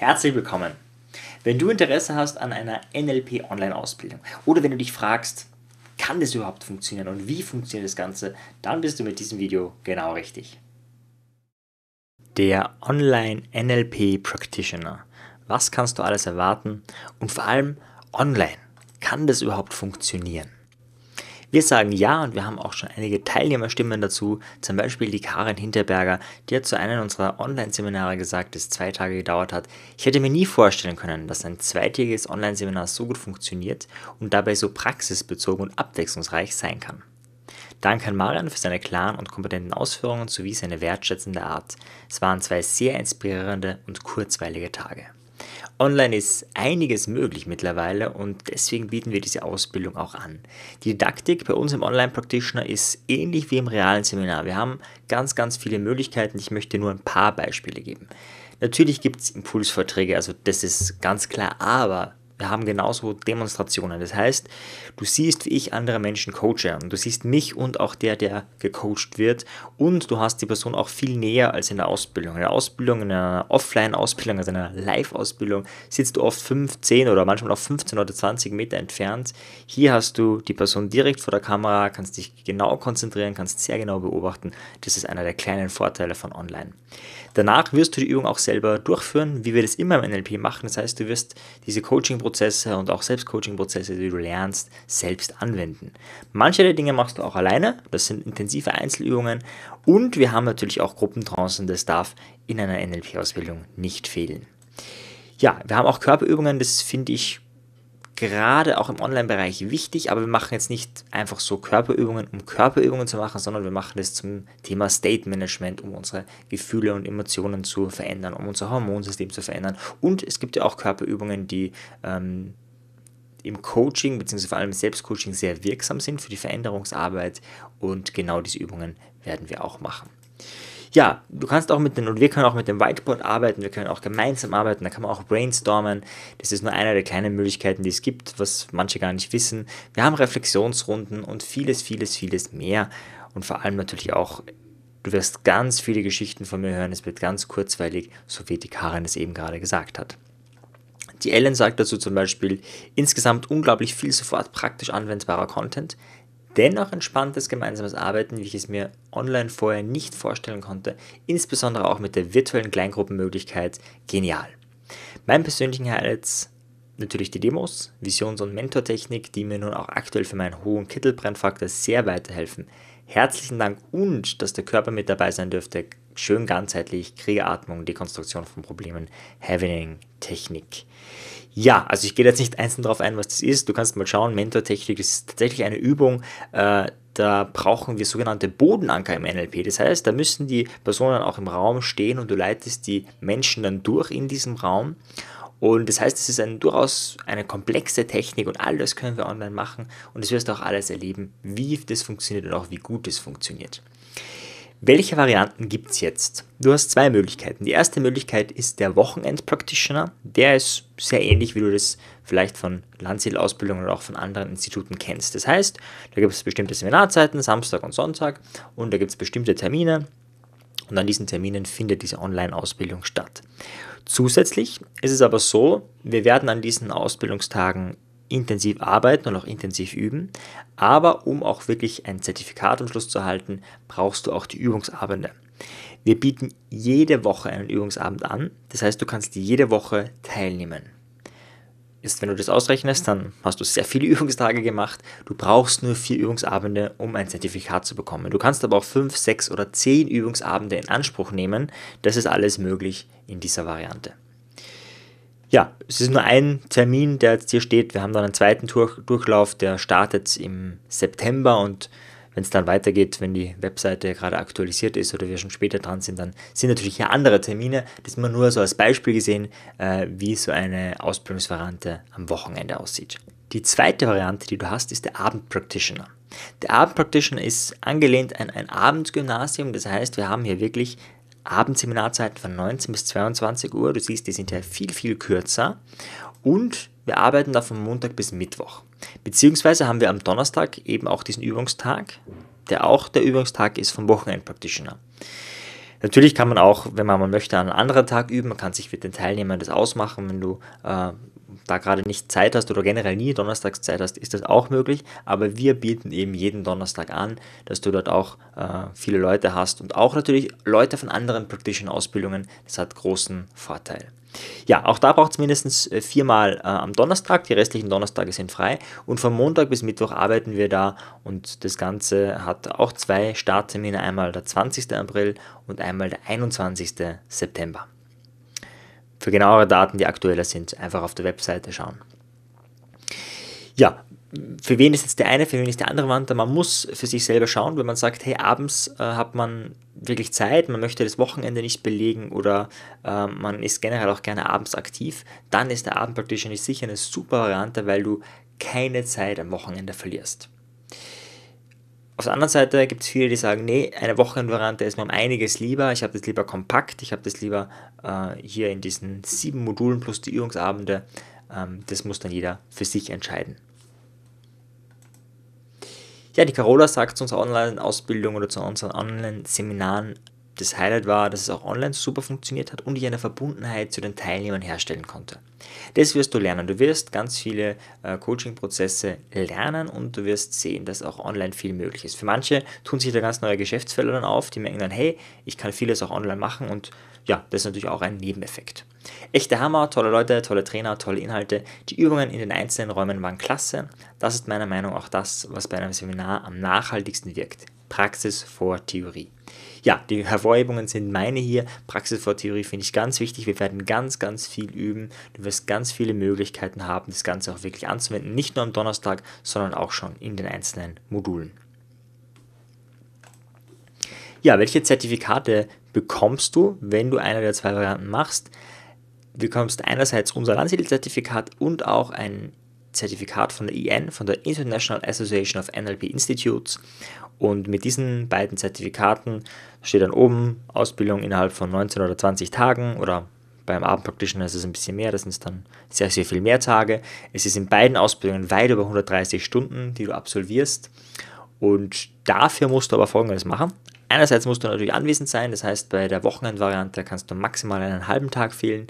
Herzlich willkommen! Wenn du Interesse hast an einer NLP Online-Ausbildung oder wenn du dich fragst, kann das überhaupt funktionieren und wie funktioniert das Ganze, dann bist du mit diesem Video genau richtig. Der Online NLP Practitioner. Was kannst du alles erwarten und vor allem online? Kann das überhaupt funktionieren? Wir sagen ja und wir haben auch schon einige Teilnehmerstimmen dazu, zum Beispiel die Karin Hinterberger, die hat zu einem unserer Online-Seminare gesagt, das zwei Tage gedauert hat. Ich hätte mir nie vorstellen können, dass ein zweitägiges Online-Seminar so gut funktioniert und dabei so praxisbezogen und abwechslungsreich sein kann. Danke an Marian für seine klaren und kompetenten Ausführungen sowie seine wertschätzende Art. Es waren zwei sehr inspirierende und kurzweilige Tage. Online ist einiges möglich mittlerweile und deswegen bieten wir diese Ausbildung auch an. Die Didaktik bei uns im Online Practitioner ist ähnlich wie im realen Seminar. Wir haben ganz, ganz viele Möglichkeiten. Ich möchte nur ein paar Beispiele geben. Natürlich gibt es Impulsvorträge, also das ist ganz klar, aber wir haben genauso Demonstrationen. Das heißt, du siehst, wie ich andere Menschen coache und du siehst mich und auch der, der gecoacht wird und du hast die Person auch viel näher als in der Ausbildung. In der Ausbildung, in einer Offline-Ausbildung, also in einer Live-Ausbildung sitzt du oft 15 oder manchmal auch 15 oder 20 Meter entfernt. Hier hast du die Person direkt vor der Kamera, kannst dich genau konzentrieren, kannst sehr genau beobachten. Das ist einer der kleinen Vorteile von Online. Danach wirst du die Übung auch selber durchführen, wie wir das immer im NLP machen. Das heißt, du wirst diese Coaching-Prozesse und auch Selbstcoaching-Prozesse, die du lernst, selbst anwenden. Manche der Dinge machst du auch alleine. Das sind intensive Einzelübungen. Und wir haben natürlich auch Gruppentrancen. Das darf in einer NLP-Ausbildung nicht fehlen. Ja, wir haben auch Körperübungen. Das finde ich gerade auch im Online-Bereich wichtig, aber wir machen jetzt nicht einfach so Körperübungen, um Körperübungen zu machen, sondern wir machen das zum Thema State Management, um unsere Gefühle und Emotionen zu verändern, um unser Hormonsystem zu verändern. Und es gibt ja auch Körperübungen, die ähm, im Coaching bzw. vor allem im Selbstcoaching sehr wirksam sind für die Veränderungsarbeit und genau diese Übungen werden wir auch machen ja, du kannst auch mit den, und wir können auch mit dem Whiteboard arbeiten, wir können auch gemeinsam arbeiten, da kann man auch brainstormen. Das ist nur eine der kleinen Möglichkeiten, die es gibt, was manche gar nicht wissen. Wir haben Reflexionsrunden und vieles, vieles, vieles mehr. Und vor allem natürlich auch, du wirst ganz viele Geschichten von mir hören, es wird ganz kurzweilig, so wie die Karin es eben gerade gesagt hat. Die Ellen sagt dazu zum Beispiel, insgesamt unglaublich viel sofort praktisch anwendbarer Content dennoch entspanntes gemeinsames Arbeiten, wie ich es mir online vorher nicht vorstellen konnte, insbesondere auch mit der virtuellen Kleingruppenmöglichkeit, genial. Mein persönlichen Highlights natürlich die Demos, Visions- und Mentortechnik, die mir nun auch aktuell für meinen hohen Kittelbrennfaktor sehr weiterhelfen. Herzlichen Dank und dass der Körper mit dabei sein dürfte. Schön ganzheitlich, Kriegeratmung, Dekonstruktion von Problemen, Heavening, Technik. Ja, also ich gehe jetzt nicht einzeln darauf ein, was das ist. Du kannst mal schauen, Mentortechnik ist tatsächlich eine Übung. Äh, da brauchen wir sogenannte Bodenanker im NLP. Das heißt, da müssen die Personen auch im Raum stehen und du leitest die Menschen dann durch in diesem Raum. Und das heißt, es ist ein, durchaus eine komplexe Technik und all das können wir online machen und das wirst du auch alles erleben, wie das funktioniert und auch wie gut das funktioniert. Welche Varianten gibt es jetzt? Du hast zwei Möglichkeiten. Die erste Möglichkeit ist der Wochenend-Practitioner. Der ist sehr ähnlich, wie du das vielleicht von Landsiedel-Ausbildung oder auch von anderen Instituten kennst. Das heißt, da gibt es bestimmte Seminarzeiten, Samstag und Sonntag, und da gibt es bestimmte Termine. Und an diesen Terminen findet diese Online-Ausbildung statt. Zusätzlich ist es aber so, wir werden an diesen Ausbildungstagen intensiv arbeiten und auch intensiv üben. Aber um auch wirklich ein Zertifikat am Schluss zu erhalten, brauchst du auch die Übungsabende. Wir bieten jede Woche einen Übungsabend an. Das heißt, du kannst jede Woche teilnehmen. Ist, wenn du das ausrechnest, dann hast du sehr viele Übungstage gemacht. Du brauchst nur vier Übungsabende, um ein Zertifikat zu bekommen. Du kannst aber auch fünf, sechs oder zehn Übungsabende in Anspruch nehmen. Das ist alles möglich in dieser Variante ja, es ist nur ein Termin, der jetzt hier steht. Wir haben dann einen zweiten Durch Durchlauf, der startet im September und wenn es dann weitergeht, wenn die Webseite gerade aktualisiert ist oder wir schon später dran sind, dann sind natürlich hier andere Termine. Das ist mal nur so als Beispiel gesehen, äh, wie so eine Ausbildungsvariante am Wochenende aussieht. Die zweite Variante, die du hast, ist der Abendpraktitioner. Der Abendpraktitioner ist angelehnt an ein Abendgymnasium, das heißt, wir haben hier wirklich Abendseminarzeiten von 19 bis 22 Uhr. Du siehst, die sind ja viel, viel kürzer. Und wir arbeiten da von Montag bis Mittwoch. Beziehungsweise haben wir am Donnerstag eben auch diesen Übungstag, der auch der Übungstag ist vom Wochenend Practitioner. Natürlich kann man auch, wenn man möchte, an einem anderen Tag üben. Man kann sich mit den Teilnehmern das ausmachen, wenn du äh, da gerade nicht Zeit hast oder generell nie donnerstags Zeit hast, ist das auch möglich. Aber wir bieten eben jeden Donnerstag an, dass du dort auch äh, viele Leute hast und auch natürlich Leute von anderen praktischen Ausbildungen. Das hat großen Vorteil. Ja, auch da braucht es mindestens äh, viermal äh, am Donnerstag. Die restlichen Donnerstage sind frei. Und von Montag bis Mittwoch arbeiten wir da. Und das Ganze hat auch zwei Starttermine. Einmal der 20. April und einmal der 21. September für genauere Daten, die aktueller sind, einfach auf der Webseite schauen. Ja, für wen ist jetzt der eine, für wen ist der andere Wand? Man muss für sich selber schauen, wenn man sagt, hey, abends äh, hat man wirklich Zeit, man möchte das Wochenende nicht belegen oder äh, man ist generell auch gerne abends aktiv, dann ist der Abendpraktiker nicht sicher eine super Variante, weil du keine Zeit am Wochenende verlierst. Auf der anderen Seite gibt es viele, die sagen, nee, eine Wochenvariante ist mir um einiges lieber. Ich habe das lieber kompakt, ich habe das lieber äh, hier in diesen sieben Modulen plus die Übungsabende. Ähm, das muss dann jeder für sich entscheiden. Ja, die Carola sagt zu unserer Online-Ausbildung oder zu unseren Online-Seminaren das Highlight war, dass es auch online super funktioniert hat und ich eine Verbundenheit zu den Teilnehmern herstellen konnte. Das wirst du lernen. Du wirst ganz viele äh, Coaching-Prozesse lernen und du wirst sehen, dass auch online viel möglich ist. Für manche tun sich da ganz neue Geschäftsfelder dann auf, die merken dann, hey, ich kann vieles auch online machen und ja, das ist natürlich auch ein Nebeneffekt. Echter Hammer, tolle Leute, tolle Trainer, tolle Inhalte. Die Übungen in den einzelnen Räumen waren klasse. Das ist meiner Meinung nach auch das, was bei einem Seminar am nachhaltigsten wirkt. Praxis vor Theorie ja, die Hervorhebungen sind meine hier. Praxis vor Theorie finde ich ganz wichtig. Wir werden ganz, ganz viel üben. Du wirst ganz viele Möglichkeiten haben, das Ganze auch wirklich anzuwenden. Nicht nur am Donnerstag, sondern auch schon in den einzelnen Modulen. Ja, welche Zertifikate bekommst du, wenn du eine der zwei Varianten machst? Du bekommst einerseits unser Landsiedelzertifikat und auch ein Zertifikat von der IN, von der International Association of NLP Institutes. Und mit diesen beiden Zertifikaten steht dann oben Ausbildung innerhalb von 19 oder 20 Tagen oder beim Abendpraktischen ist es ein bisschen mehr, das sind dann sehr, sehr viel mehr Tage. Es ist in beiden Ausbildungen weit über 130 Stunden, die du absolvierst. Und dafür musst du aber Folgendes machen. Einerseits musst du natürlich anwesend sein, das heißt, bei der Wochenendvariante kannst du maximal einen halben Tag fehlen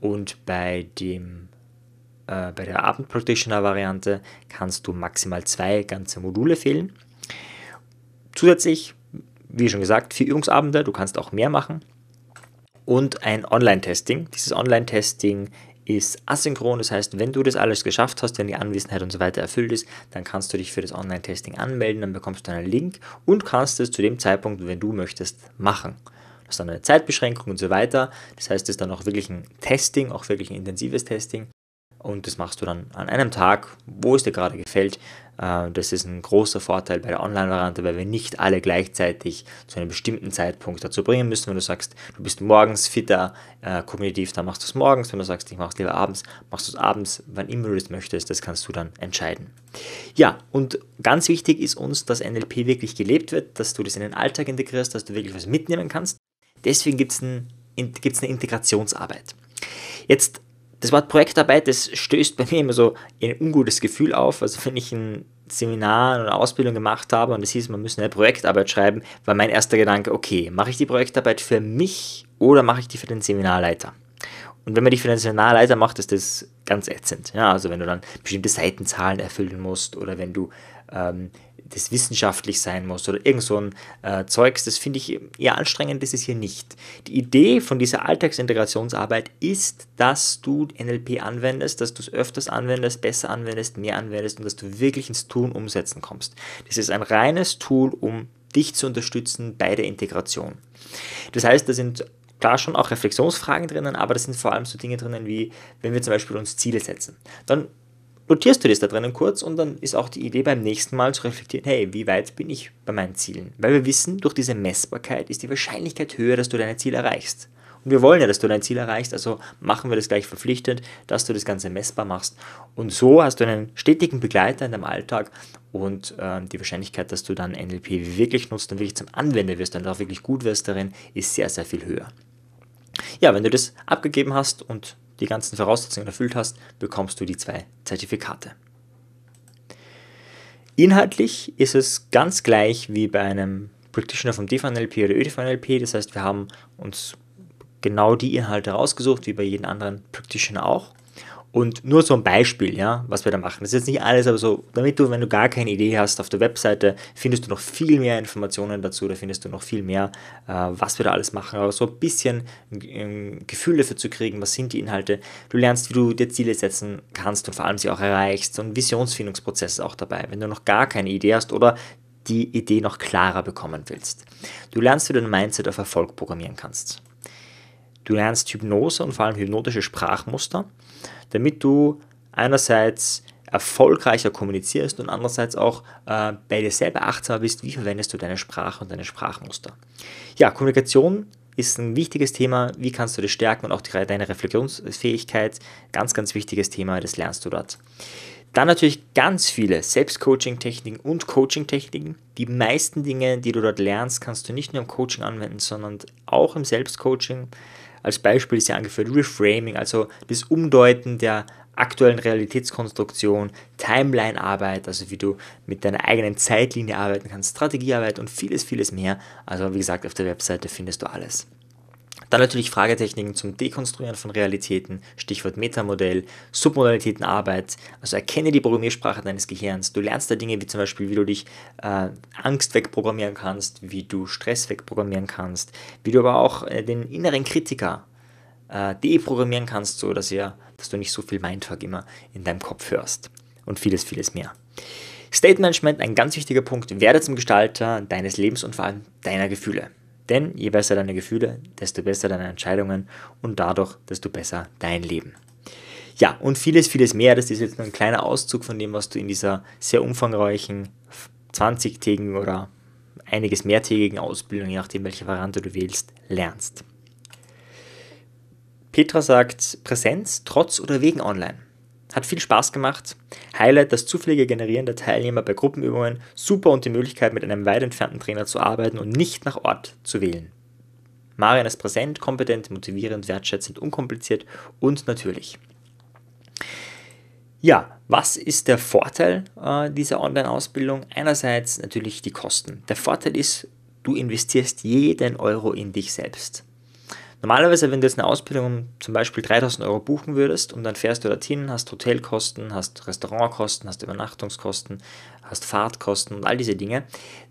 und bei dem äh, bei der Abend Practitioner Variante kannst du maximal zwei ganze Module fehlen. Zusätzlich, wie schon gesagt, vier Übungsabende, du kannst auch mehr machen. Und ein Online-Testing. Dieses Online-Testing ist asynchron. Das heißt, wenn du das alles geschafft hast, wenn die Anwesenheit und so weiter erfüllt ist, dann kannst du dich für das Online-Testing anmelden, dann bekommst du einen Link und kannst es zu dem Zeitpunkt, wenn du möchtest, machen. Du hast dann eine Zeitbeschränkung und so weiter. Das heißt, es ist dann auch wirklich ein Testing, auch wirklich ein intensives Testing. Und das machst du dann an einem Tag, wo es dir gerade gefällt. Äh, das ist ein großer Vorteil bei der Online-Variante, weil wir nicht alle gleichzeitig zu einem bestimmten Zeitpunkt dazu bringen müssen. Wenn du sagst, du bist morgens fitter, äh, kognitiv, dann machst du es morgens. Wenn du sagst, ich mache es lieber abends, machst du es abends, wann immer du es möchtest, das kannst du dann entscheiden. Ja, und ganz wichtig ist uns, dass NLP wirklich gelebt wird, dass du das in den Alltag integrierst, dass du wirklich was mitnehmen kannst. Deswegen gibt es ein, eine Integrationsarbeit. Jetzt das Wort Projektarbeit, das stößt bei mir immer so ein ungutes Gefühl auf. Also wenn ich ein Seminar oder Ausbildung gemacht habe und es hieß, man müsse eine Projektarbeit schreiben, war mein erster Gedanke, okay, mache ich die Projektarbeit für mich oder mache ich die für den Seminarleiter? Und wenn man die für den Seminarleiter macht, ist das ganz ätzend. Ja, also wenn du dann bestimmte Seitenzahlen erfüllen musst oder wenn du ähm, das wissenschaftlich sein muss oder irgend so ein äh, Zeugs, das finde ich eher anstrengend, das ist hier nicht. Die Idee von dieser Alltagsintegrationsarbeit ist, dass du NLP anwendest, dass du es öfters anwendest, besser anwendest, mehr anwendest und dass du wirklich ins Tun umsetzen kommst. Das ist ein reines Tool, um dich zu unterstützen bei der Integration. Das heißt, da sind klar schon auch Reflexionsfragen drinnen, aber das sind vor allem so Dinge drinnen wie, wenn wir zum Beispiel uns Ziele setzen, dann notierst du das da drinnen kurz und dann ist auch die Idee beim nächsten Mal zu reflektieren, hey, wie weit bin ich bei meinen Zielen? Weil wir wissen, durch diese Messbarkeit ist die Wahrscheinlichkeit höher, dass du deine Ziele erreichst. Und wir wollen ja, dass du dein Ziel erreichst, also machen wir das gleich verpflichtend, dass du das Ganze messbar machst. Und so hast du einen stetigen Begleiter in deinem Alltag und äh, die Wahrscheinlichkeit, dass du dann NLP wirklich nutzt und wirklich zum Anwender wirst und auch wirklich gut wirst darin, ist sehr, sehr viel höher. Ja, wenn du das abgegeben hast und die ganzen Voraussetzungen erfüllt hast, bekommst du die zwei Zertifikate. Inhaltlich ist es ganz gleich wie bei einem Practitioner vom DFNLP oder ÖDFNLP. Das heißt, wir haben uns genau die Inhalte rausgesucht, wie bei jedem anderen Practitioner auch. Und nur so ein Beispiel, ja, was wir da machen. Das ist jetzt nicht alles, aber so, damit du, wenn du gar keine Idee hast, auf der Webseite findest du noch viel mehr Informationen dazu, da findest du noch viel mehr, äh, was wir da alles machen, aber so ein bisschen ein ähm, Gefühl dafür zu kriegen, was sind die Inhalte. Du lernst, wie du dir Ziele setzen kannst und vor allem sie auch erreichst. Und Visionsfindungsprozess ist auch dabei. Wenn du noch gar keine Idee hast oder die Idee noch klarer bekommen willst. Du lernst, wie du dein Mindset auf Erfolg programmieren kannst. Du lernst Hypnose und vor allem hypnotische Sprachmuster, damit du einerseits erfolgreicher kommunizierst und andererseits auch äh, bei dir selber achtsamer bist, wie verwendest du deine Sprache und deine Sprachmuster. Ja, Kommunikation ist ein wichtiges Thema. Wie kannst du das stärken und auch die, deine Reflexionsfähigkeit? Ganz, ganz wichtiges Thema, das lernst du dort. Dann natürlich ganz viele Selbstcoaching-Techniken und Coaching-Techniken. Die meisten Dinge, die du dort lernst, kannst du nicht nur im Coaching anwenden, sondern auch im Selbstcoaching. Als Beispiel ist ja angeführt Reframing, also das Umdeuten der aktuellen Realitätskonstruktion, Timeline-Arbeit, also wie du mit deiner eigenen Zeitlinie arbeiten kannst, Strategiearbeit und vieles, vieles mehr. Also wie gesagt, auf der Webseite findest du alles. Dann natürlich Fragetechniken zum Dekonstruieren von Realitäten, Stichwort Metamodell, Submodalitätenarbeit. Also erkenne die Programmiersprache deines Gehirns. Du lernst da Dinge wie zum Beispiel, wie du dich äh, Angst wegprogrammieren kannst, wie du Stress wegprogrammieren kannst, wie du aber auch äh, den inneren Kritiker äh, deprogrammieren kannst, so dass, ihr, dass du nicht so viel Mindfuck immer in deinem Kopf hörst. Und vieles, vieles mehr. State Management, ein ganz wichtiger Punkt. Werde zum Gestalter deines Lebens und vor allem deiner Gefühle. Denn je besser deine Gefühle, desto besser deine Entscheidungen und dadurch, desto besser dein Leben. Ja, und vieles, vieles mehr. Das ist jetzt nur ein kleiner Auszug von dem, was du in dieser sehr umfangreichen 20-tägigen oder einiges mehrtägigen Ausbildung, je nachdem, welche Variante du wählst, lernst. Petra sagt Präsenz trotz oder wegen Online. Hat viel Spaß gemacht. Highlight das zufällige Generieren der Teilnehmer bei Gruppenübungen. Super und die Möglichkeit, mit einem weit entfernten Trainer zu arbeiten und nicht nach Ort zu wählen. Marian ist präsent, kompetent, motivierend, wertschätzend, unkompliziert und natürlich. Ja, was ist der Vorteil äh, dieser Online-Ausbildung? Einerseits natürlich die Kosten. Der Vorteil ist, du investierst jeden Euro in dich selbst. Normalerweise, wenn du jetzt eine Ausbildung um zum Beispiel 3000 Euro buchen würdest und dann fährst du dorthin, hast Hotelkosten, hast Restaurantkosten, hast Übernachtungskosten, hast Fahrtkosten und all diese Dinge,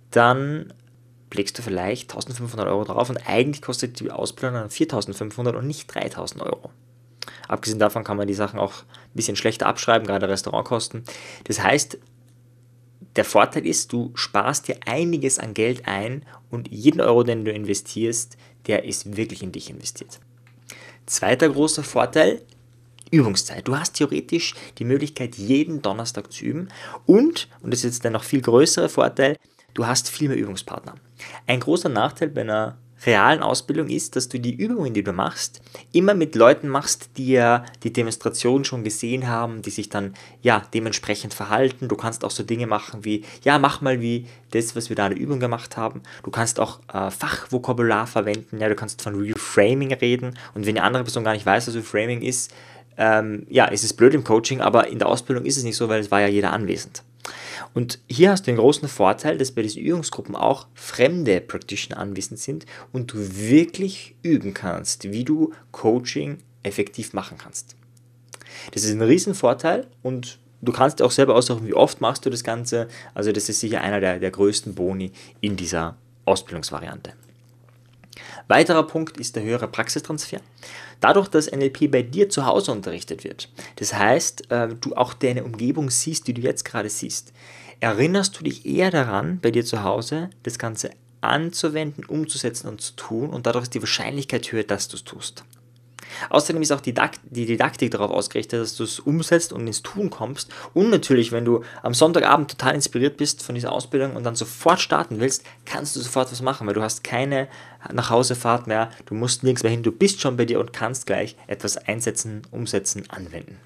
dann legst du vielleicht 1500 Euro drauf und eigentlich kostet die Ausbildung dann 4500 und nicht 3000 Euro. Abgesehen davon kann man die Sachen auch ein bisschen schlechter abschreiben, gerade Restaurantkosten. Das heißt, der Vorteil ist, du sparst dir einiges an Geld ein und jeden Euro, den du investierst, der ist wirklich in dich investiert. Zweiter großer Vorteil, Übungszeit. Du hast theoretisch die Möglichkeit, jeden Donnerstag zu üben und, und das ist jetzt der noch viel größere Vorteil, du hast viel mehr Übungspartner. Ein großer Nachteil bei einer realen Ausbildung ist, dass du die Übungen, die du machst, immer mit Leuten machst, die ja die Demonstration schon gesehen haben, die sich dann ja dementsprechend verhalten. Du kannst auch so Dinge machen wie, ja, mach mal wie das, was wir da in der Übung gemacht haben. Du kannst auch äh, Fachvokabular verwenden, ja, du kannst von Reframing reden und wenn die andere Person gar nicht weiß, was Reframing ist, ähm, ja, es blöd im Coaching, aber in der Ausbildung ist es nicht so, weil es war ja jeder anwesend. Und hier hast du den großen Vorteil, dass bei diesen Übungsgruppen auch fremde Practitioner anwesend sind und du wirklich üben kannst, wie du Coaching effektiv machen kannst. Das ist ein Riesenvorteil und du kannst auch selber aussuchen, wie oft machst du das Ganze. Also das ist sicher einer der, der größten Boni in dieser Ausbildungsvariante. Weiterer Punkt ist der höhere Praxistransfer. Dadurch, dass NLP bei dir zu Hause unterrichtet wird, das heißt, äh, du auch deine Umgebung siehst, die du jetzt gerade siehst, Erinnerst du dich eher daran, bei dir zu Hause das Ganze anzuwenden, umzusetzen und zu tun und dadurch ist die Wahrscheinlichkeit höher, dass du es tust. Außerdem ist auch die Didaktik darauf ausgerichtet, dass du es umsetzt und ins Tun kommst. Und natürlich, wenn du am Sonntagabend total inspiriert bist von dieser Ausbildung und dann sofort starten willst, kannst du sofort was machen, weil du hast keine Nachhausefahrt mehr, du musst nirgends mehr hin, du bist schon bei dir und kannst gleich etwas einsetzen, umsetzen, anwenden.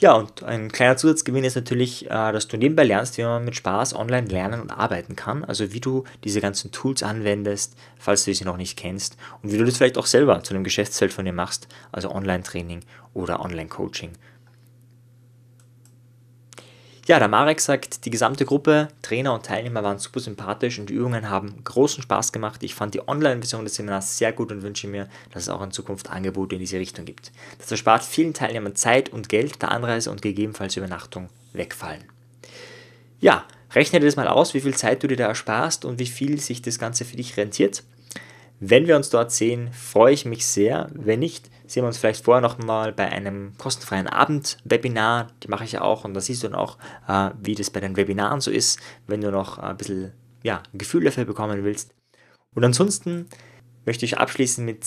Ja, und ein kleiner Zusatzgewinn ist natürlich, äh, dass du nebenbei lernst, wie man mit Spaß online lernen und arbeiten kann. Also wie du diese ganzen Tools anwendest, falls du sie noch nicht kennst. Und wie du das vielleicht auch selber zu einem Geschäftsfeld von dir machst. Also Online-Training oder Online-Coaching. Ja, der Marek sagt, die gesamte Gruppe, Trainer und Teilnehmer waren super sympathisch und die Übungen haben großen Spaß gemacht. Ich fand die Online-Version des Seminars sehr gut und wünsche mir, dass es auch in Zukunft Angebote in diese Richtung gibt. Das erspart vielen Teilnehmern Zeit und Geld der Anreise und gegebenenfalls Übernachtung wegfallen. Ja, rechne dir das mal aus, wie viel Zeit du dir da ersparst und wie viel sich das Ganze für dich rentiert. Wenn wir uns dort sehen, freue ich mich sehr. Wenn nicht, sehen wir uns vielleicht vorher nochmal bei einem kostenfreien Abend-Webinar. Die mache ich ja auch und da siehst du dann auch, äh, wie das bei den Webinaren so ist, wenn du noch ein bisschen ja, ein Gefühl dafür bekommen willst. Und ansonsten möchte ich abschließen mit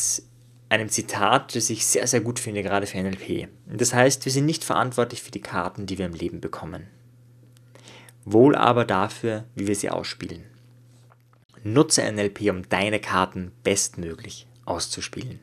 einem Zitat, das ich sehr, sehr gut finde, gerade für NLP. Das heißt, wir sind nicht verantwortlich für die Karten, die wir im Leben bekommen. Wohl aber dafür, wie wir sie ausspielen. Nutze NLP, um deine Karten bestmöglich auszuspielen.